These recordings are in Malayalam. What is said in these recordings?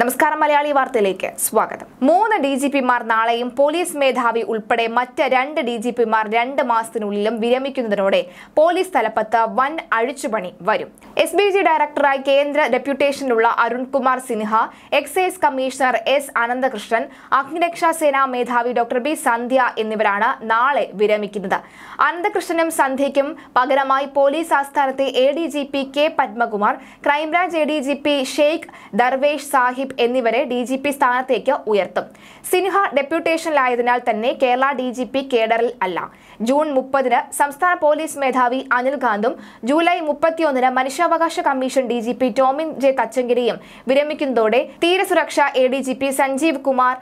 നമസ്കാരം മലയാളി വാർത്തയിലേക്ക് സ്വാഗതം മൂന്ന് ഡി ജി പിമാർ നാളെയും പോലീസ് മേധാവി ഉൾപ്പെടെ മറ്റ് രണ്ട് ഡി ജി പിമാർ രണ്ട് മാസത്തിനുള്ളിലും വിരമിക്കുന്നതിനോടെ പോലീസ് തലപ്പത്ത് വൻ അഴിച്ചുപണി വരും എസ് ബി ജി ഡയറക്ടറായി കേന്ദ്ര ഡെപ്യൂട്ടേഷനിലുള്ള Arunkumar Sinha excise commissioner S Ananthakrishnan അഗ്നിരക്ഷാ സേനാ മേധാവി ഡോക്ടർ ബി സന്ധ്യ എന്നിവരാണ് നാളെ വിരമിക്കുന്നത് അനന്തകൃഷ്ണനും സന്ധ്യയ്ക്കും പകരമായി പോലീസ് ആസ്ഥാനത്തെ A D G P K Padmakumar crime branch A D G P Sheikh Darvesh Sahib Dileep എന്നിവരെ ഡി ജി പി സ്ഥാനത്തേക്ക് ഉയർത്തും സിൻഹ ഡെപ്യൂട്ടേഷനിലായതിനാൽ തന്നെ കേരള ഡി ജി പി കേഡറിൽ അല്ല ജൂൺ മുപ്പതിന് സംസ്ഥാന പോലീസ് മേധാവി അനിൽ കാന്തും ജൂലൈ മുപ്പത്തിയൊന്നിന് മനുഷ്യാവകാശ commission D G P Tomin J തച്ചങ്കരിയും വിരമിക്കുന്നതോടെ തീരസുരക്ഷ A D G P Sanjeev Kumar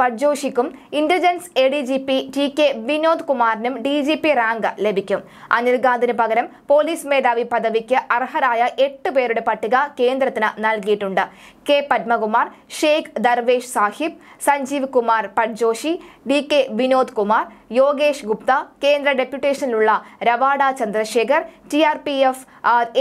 പഡ്ജോഷിക്കും intelligence A D G P T K Vinod കുമാറിനും ഡി ജി പി റാങ്ക് ലഭിക്കും അനിൽ ഗാന്ധിന് പകരം പോലീസ് മേധാവി പദവിക്ക് അർഹരായ എട്ട് പേരുടെ പട്ടിക കേന്ദ്രത്തിന് നൽകിയിട്ടുണ്ട് K Padmakumar Kumar Sheikh Darvesh Sahib Sanjeev Kumar Padjoshi D K Vinod Kumar Yogesh Gupta കേന്ദ്ര ഡെപ്യൂട്ടേഷനിലുള്ള Ravada Chandrasekhar T R P F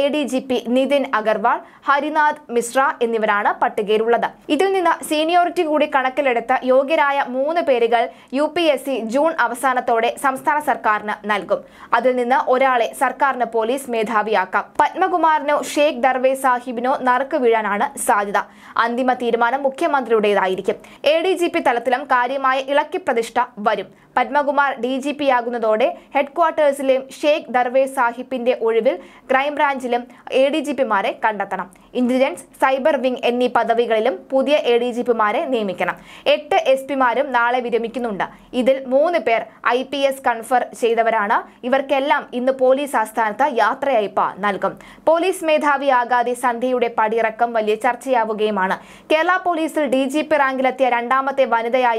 A D G P Nitin Agarwal Harinath Mishra എന്നിവരാണ് പട്ടികയിലുള്ളത് ഇതിൽ നിന്ന് സീനിയോറിറ്റി കൂടി കണക്കിലെടുത്ത് യോഗ്യരായ മൂന്ന് പേരുകൾ U P S C June അവസാനത്തോടെ സംസ്ഥാന സർക്കാരിന് നൽകും അതിൽ നിന്ന് ഒരാളെ സർക്കാരിന് പോലീസ് മേധാവിയാക്കാം പത്മകുമാറിനോ ഷെയ്ഖ് ദർവേ സാഹിബിനോ നറുക്ക് വീഴാനാണ് സാധ്യത അന്തിമ തീരുമാനം മുഖ്യമന്ത്രിയുടേതായിരിക്കും എ ഡി ജി പി തലത്തിലും കാര്യമായ ഇളക്കി പ്രതിഷ്ഠ വരും പത്മകുമാർ കുമാർ ഡി ജി പിയാകുന്നതോടെ ഹെഡ്ക്വാർട്ടേഴ്സിലെയും ഷെയ്ഖ് ദർവേ സാഹിബിന്റെ ഒഴിവിൽ ക്രൈംബ്രാഞ്ചിലും എ ഡി ജി പിമാരെ കണ്ടെത്തണം ഇന്റലിജൻസ് സൈബർ വിംഗ് എന്നീ പദവികളിലും പുതിയ എ ഡി ജി പിമാരെ നിയമിക്കണം എട്ട് എസ് പിമാരും നാളെ വിരമിക്കുന്നുണ്ട് ഇതിൽ മൂന്ന് പേർ ഐ പി എസ് കൺഫർ ചെയ്തവരാണ് ഇവർക്കെല്ലാം ഇന്ന് പോലീസ് ആസ്ഥാനത്ത് യാത്രയയപ്പ നൽകും പോലീസ് മേധാവിയാകാതെ സന്ധ്യയുടെ പടിയിറക്കം വലിയ ചർച്ചയാവുകയുമാണ് കേരള പോലീസിൽ ഡി ജി പി റാങ്കിലെത്തിയ രണ്ടാമത്തെ വനിതയായ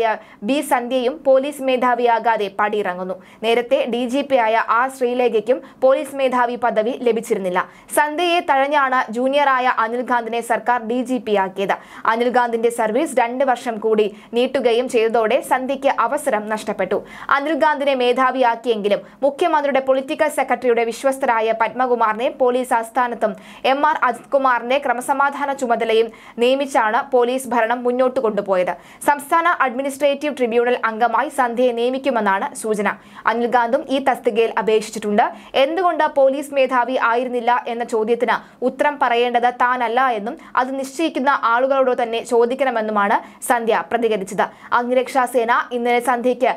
ബി സന്ധ്യയും പോലീസ് മേധാവിയാകാതെ ഇറങ്ങുന്നു നേരത്തെ ഡി ജി പി ആയ ആർ ശ്രീലേഖയ്ക്കും പോലീസ് മേധാവി പദവി ലഭിച്ചിരുന്നില്ല സന്ധ്യയെ തഴഞ്ഞാണ് ജൂനിയറായ അനിൽകാന്തിനെ സർക്കാർ ഡി ജി പി ആക്കിയത് അനിൽകാന്തിന്റെ സർവീസ് രണ്ട് വർഷം കൂടി നീട്ടുകയും ചെയ്തതോടെ സന്ധ്യയ്ക്ക് അവസരം നഷ്ടപ്പെട്ടു അനിൽകാന്തിനെ മേധാവിയാക്കിയെങ്കിലും മുഖ്യമന്ത്രിയുടെ പൊളിറ്റിക്കൽ സെക്രട്ടറിയുടെ വിശ്വസ്തരായ പത്മകുമാറിനെ പോലീസ് ആസ്ഥാനത്തും എം ആർ അജിത് കുമാറിനെ ക്രമസമാധാന ചുമതലയും നിയമിച്ചാണ് പോലീസ് ഭരണം മുന്നോട്ട് കൊണ്ടുപോയത് സംസ്ഥാന അഡ്മിനിസ്ട്രേറ്റീവ് ട്രിബ്യൂണൽ അംഗമായി സന്ധ്യയെ നിയമിക്കുമെന്നാണ് എന്നാണ് സൂചന അനിൽകാന്തും ഈ തസ്തികയിൽ അപേക്ഷിച്ചിട്ടുണ്ട് എന്തുകൊണ്ട് പോലീസ് മേധാവി ആയിരുന്നില്ല എന്ന ചോദ്യത്തിന് ഉത്തരം പറയേണ്ടത് താനല്ല എന്നും അത് നിശ്ചയിക്കുന്ന ആളുകളോട് തന്നെ ചോദിക്കണമെന്നുമാണ് സന്ധ്യ പ്രതികരിച്ചത് അഗ്നിരക്ഷാസേന ഇന്നലെ സന്ധ്യയ്ക്ക്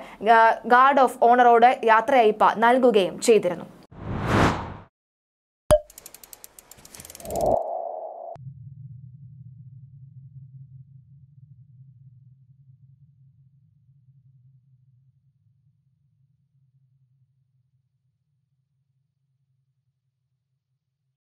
ഗാർഡ് ഓഫ് ഓണറോട് യാത്രയയപ്പ് നൽകുകയും ചെയ്തിരുന്നു